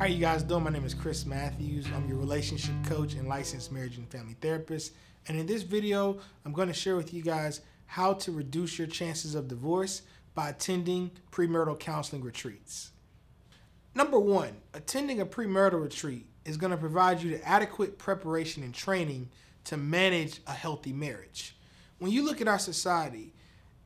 How are you guys doing? My name is Chris Matthews. I'm your relationship coach and licensed marriage and family therapist. And in this video, I'm going to share with you guys how to reduce your chances of divorce by attending premarital counseling retreats. Number one, attending a premarital retreat is going to provide you the adequate preparation and training to manage a healthy marriage. When you look at our society,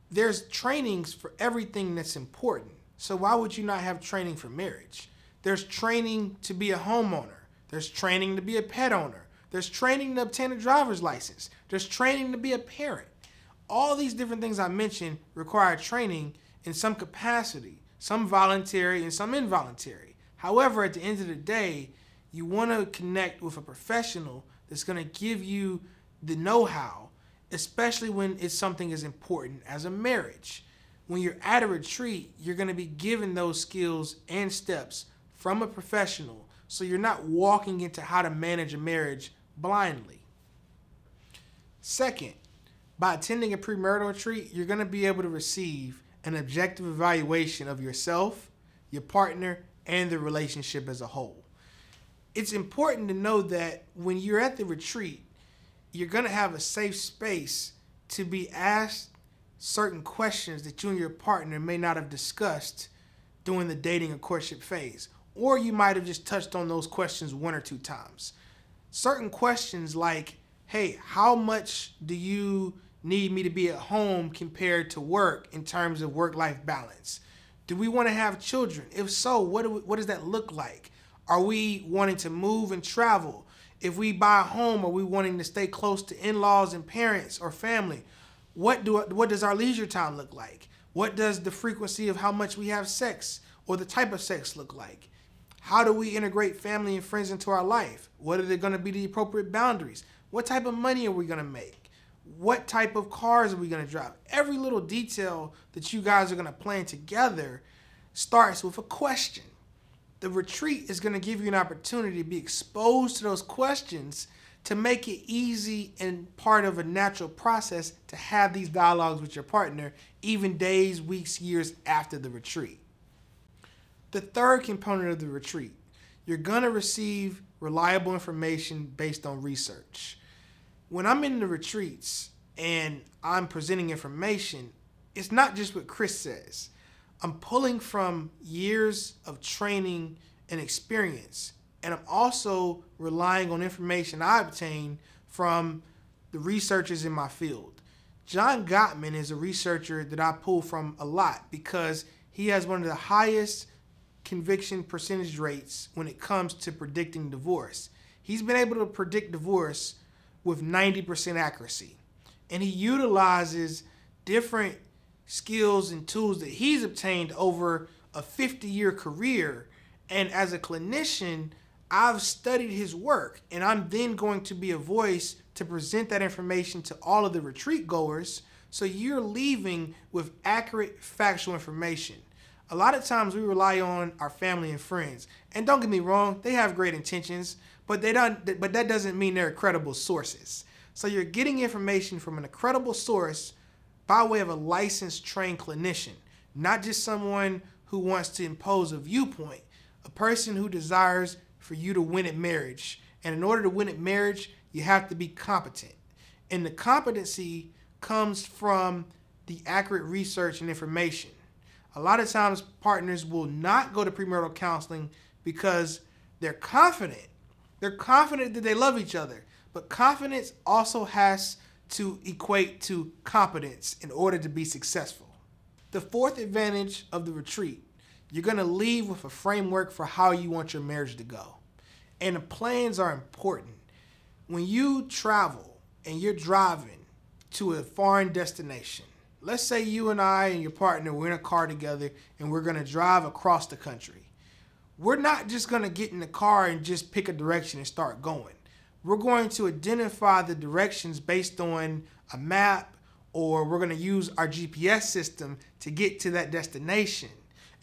there's trainings for everything that's important. So why would you not have training for marriage? There's training to be a homeowner. There's training to be a pet owner. There's training to obtain a driver's license. There's training to be a parent. All these different things I mentioned require training in some capacity, some voluntary and some involuntary. However, at the end of the day, you want to connect with a professional that's going to give you the know-how, especially when it's something as important as a marriage. When you're at a retreat, you're going to be given those skills and steps from a professional so you're not walking into how to manage a marriage blindly. Second, by attending a premarital retreat, you're going to be able to receive an objective evaluation of yourself, your partner, and the relationship as a whole. It's important to know that when you're at the retreat, you're going to have a safe space to be asked certain questions that you and your partner may not have discussed during the dating or courtship phase or you might have just touched on those questions one or two times. Certain questions like, hey, how much do you need me to be at home compared to work in terms of work life balance? Do we want to have children? If so, what, we, what does that look like? Are we wanting to move and travel? If we buy a home, are we wanting to stay close to in laws and parents or family? What, do, what does our leisure time look like? What does the frequency of how much we have sex or the type of sex look like? How do we integrate family and friends into our life? What are they going to be the appropriate boundaries? What type of money are we going to make? What type of cars are we going to drive? Every little detail that you guys are going to plan together starts with a question. The retreat is going to give you an opportunity to be exposed to those questions to make it easy and part of a natural process to have these dialogues with your partner, even days, weeks, years after the retreat the third component of the retreat. You're going to receive reliable information based on research. When I'm in the retreats and I'm presenting information, it's not just what Chris says. I'm pulling from years of training and experience, and I'm also relying on information I obtain from the researchers in my field. John Gottman is a researcher that I pull from a lot because he has one of the highest conviction percentage rates when it comes to predicting divorce. He's been able to predict divorce with 90% accuracy. And he utilizes different skills and tools that he's obtained over a 50 year career. And as a clinician, I've studied his work, and I'm then going to be a voice to present that information to all of the retreat goers. So you're leaving with accurate, factual information. A lot of times we rely on our family and friends. And don't get me wrong, they have great intentions, but they don't but that doesn't mean they're credible sources. So you're getting information from an credible source by way of a licensed trained clinician, not just someone who wants to impose a viewpoint, a person who desires for you to win at marriage. And in order to win at marriage, you have to be competent. And the competency comes from the accurate research and information a lot of times partners will not go to premarital counseling because they're confident. They're confident that they love each other. But confidence also has to equate to competence in order to be successful. The fourth advantage of the retreat, you're going to leave with a framework for how you want your marriage to go. And the plans are important. When you travel and you're driving to a foreign destination, let's say you and I and your partner, we're in a car together and we're going to drive across the country. We're not just going to get in the car and just pick a direction and start going. We're going to identify the directions based on a map or we're going to use our GPS system to get to that destination.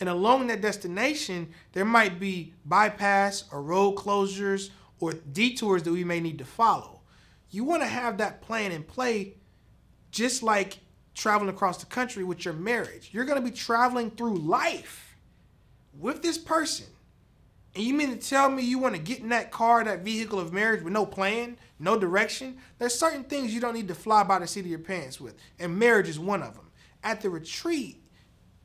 And along that destination, there might be bypass or road closures or detours that we may need to follow. You want to have that plan in play just like traveling across the country with your marriage. You're going to be traveling through life with this person. And you mean to tell me you want to get in that car, that vehicle of marriage with no plan, no direction? There's certain things you don't need to fly by the seat of your pants with, and marriage is one of them. At the retreat,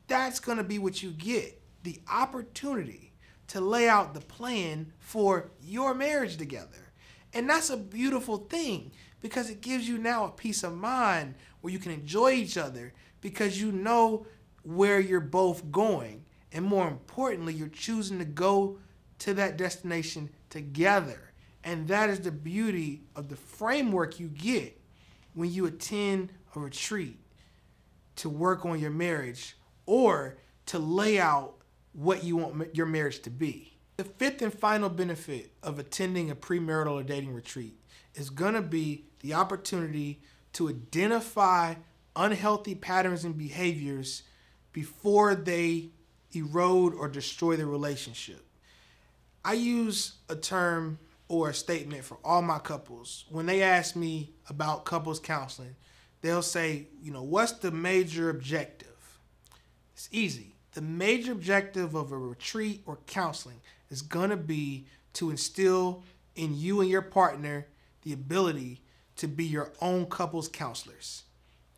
that's going to be what you get the opportunity to lay out the plan for your marriage together. And that's a beautiful thing because it gives you now a peace of mind where you can enjoy each other because you know where you're both going. And more importantly, you're choosing to go to that destination together. And that is the beauty of the framework you get when you attend a retreat to work on your marriage or to lay out what you want your marriage to be. The fifth and final benefit of attending a premarital or dating retreat is going to be the opportunity to identify unhealthy patterns and behaviors before they erode or destroy the relationship. I use a term or a statement for all my couples. When they ask me about couples counseling, they'll say, you know, what's the major objective? It's easy. The major objective of a retreat or counseling is going to be to instill in you and your partner the ability to be your own couples counselors.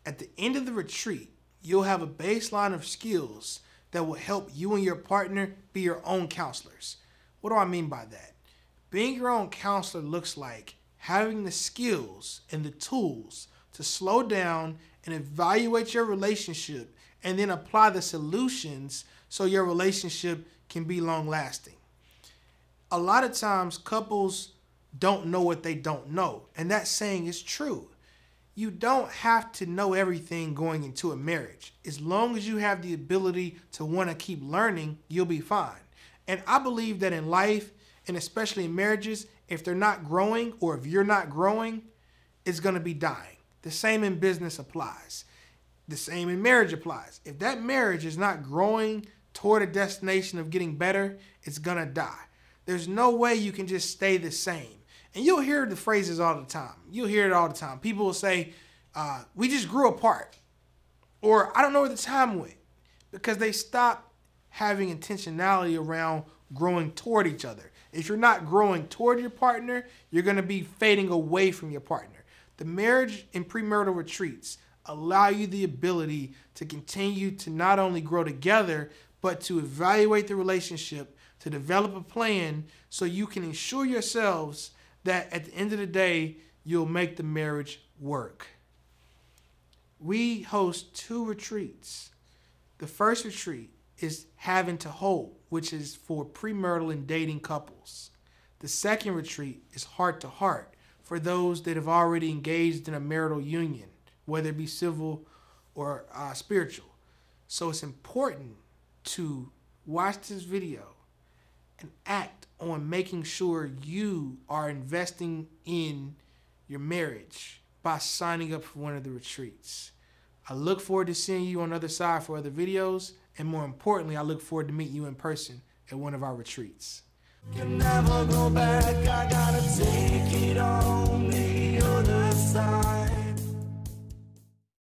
At the end of the retreat, you'll have a baseline of skills that will help you and your partner be your own counselors. What do I mean by that? Being your own counselor looks like having the skills and the tools to slow down and evaluate your relationship and then apply the solutions so your relationship can be long lasting. A lot of times, couples don't know what they don't know. And that saying is true. You don't have to know everything going into a marriage. As long as you have the ability to want to keep learning, you'll be fine. And I believe that in life, and especially in marriages, if they're not growing or if you're not growing, it's going to be dying. The same in business applies. The same in marriage applies. If that marriage is not growing toward a destination of getting better, it's going to die. There's no way you can just stay the same. And you'll hear the phrases all the time. You'll hear it all the time. People will say, uh, we just grew apart. Or I don't know where the time went. Because they stop having intentionality around growing toward each other. If you're not growing toward your partner, you're going to be fading away from your partner. The marriage and premarital retreats allow you the ability to continue to not only grow together, but to evaluate the relationship, to develop a plan so you can ensure yourselves that at the end of the day, you'll make the marriage work. We host two retreats. The first retreat is Having to Hold, which is for premarital and dating couples. The second retreat is Heart to Heart for those that have already engaged in a marital union, whether it be civil or uh, spiritual. So it's important to watch this video and act on making sure you are investing in your marriage by signing up for one of the retreats. I look forward to seeing you on the other side for other videos, and more importantly, I look forward to meeting you in person at one of our retreats.